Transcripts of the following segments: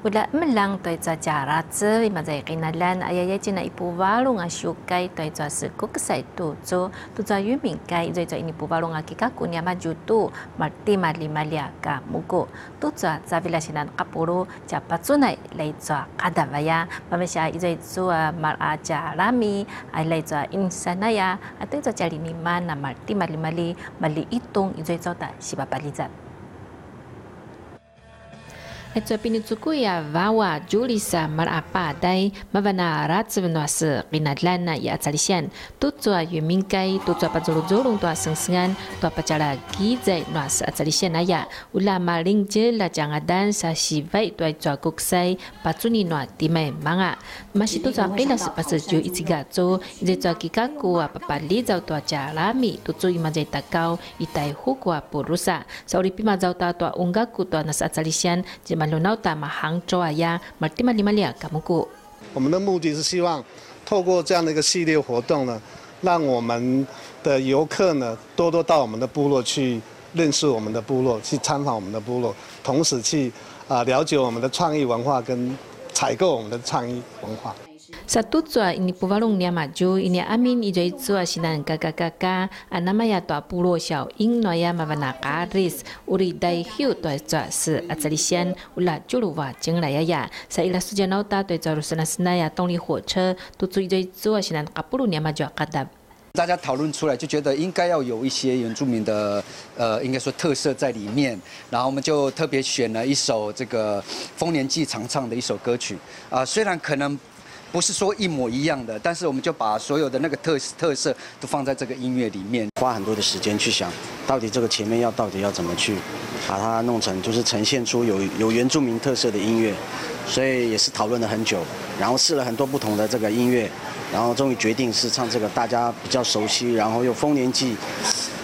wala melang toy tsa jara tsa wi ma zai kina lan aya ya jina ipu walu nga shu kai toy tsa si kuk sai tu tsu tu tsa yu min kai zai tsa ini pu walu nga kika kunya ma ju ma ti ma li lia ka muku tu tsa tsa vila shinan ka tsa pa nai lai tsa ka da ya ma ma sha izai tsu a ma a tsa la a lai tsa in ya a tu tsa tsa li ni ma na ma ti ma li li ma li itung izai tsa ta shi ba pa tsa ya vawa Julisa Marapa Dai Mavana Ratsvenuas Rinadlana Yatsalishan Tutsua Yuminkai Tutsua to Tua Sengsengan Tua zai Gizai Nuas Atsalishan Aya maling je La Jangadan Sashi Vai Tua Tua Kuksai Patsuni Nua Timai Manga Masih Tutsua Prinas Pasaju je Izai Tua apa pali Zau Tua Jalami Tutsu zai Takau Itai Hukua Purusa Sauripi Mazau Tua to Tua Nas Atsalishan 马杭马蒂马里马里古。我们的目的是希望透过这样的一个系列活动呢，让我们的游客呢多多到我们的部落去认识我们的部落，去参访我们的部落，同时去啊了解我们的创意文化跟采购我们的创意文化。动力火车，大家讨论出来就觉得应该要有一些原住民的呃，应该说特色在里面，然后我们就特别选了一首这个丰年祭常唱的一首歌曲啊，虽然可能。不是说一模一样的，但是我们就把所有的那个特特色都放在这个音乐里面，花很多的时间去想，到底这个前面要到底要怎么去把它弄成，就是呈现出有有原住民特色的音乐，所以也是讨论了很久，然后试了很多不同的这个音乐，然后终于决定是唱这个大家比较熟悉，然后又丰年祭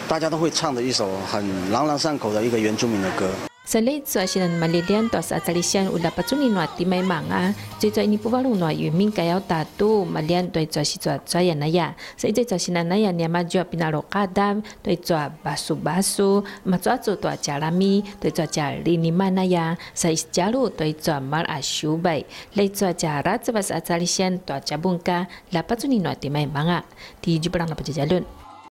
大家都会唱的一首很朗朗上口的一个原住民的歌。Selain itu asyik dan malayan tuas asalisian udah pacungi nuat di mai manga, so ito ini pula lunua yu ming kayau tatu malayan tuas tuas itu tuas ya naya. Sejak tuas ini naya ni amat jua pinalo kadam ito a basu basu, macu acu tuas jalami ito a jali ni mana ya. sa Sejak jalu tuas tuas mal asyu bay, lej tuas jara tuas asalisian tuas cabungka lapacungi nuat di mai manga di jupran lapacu jalun.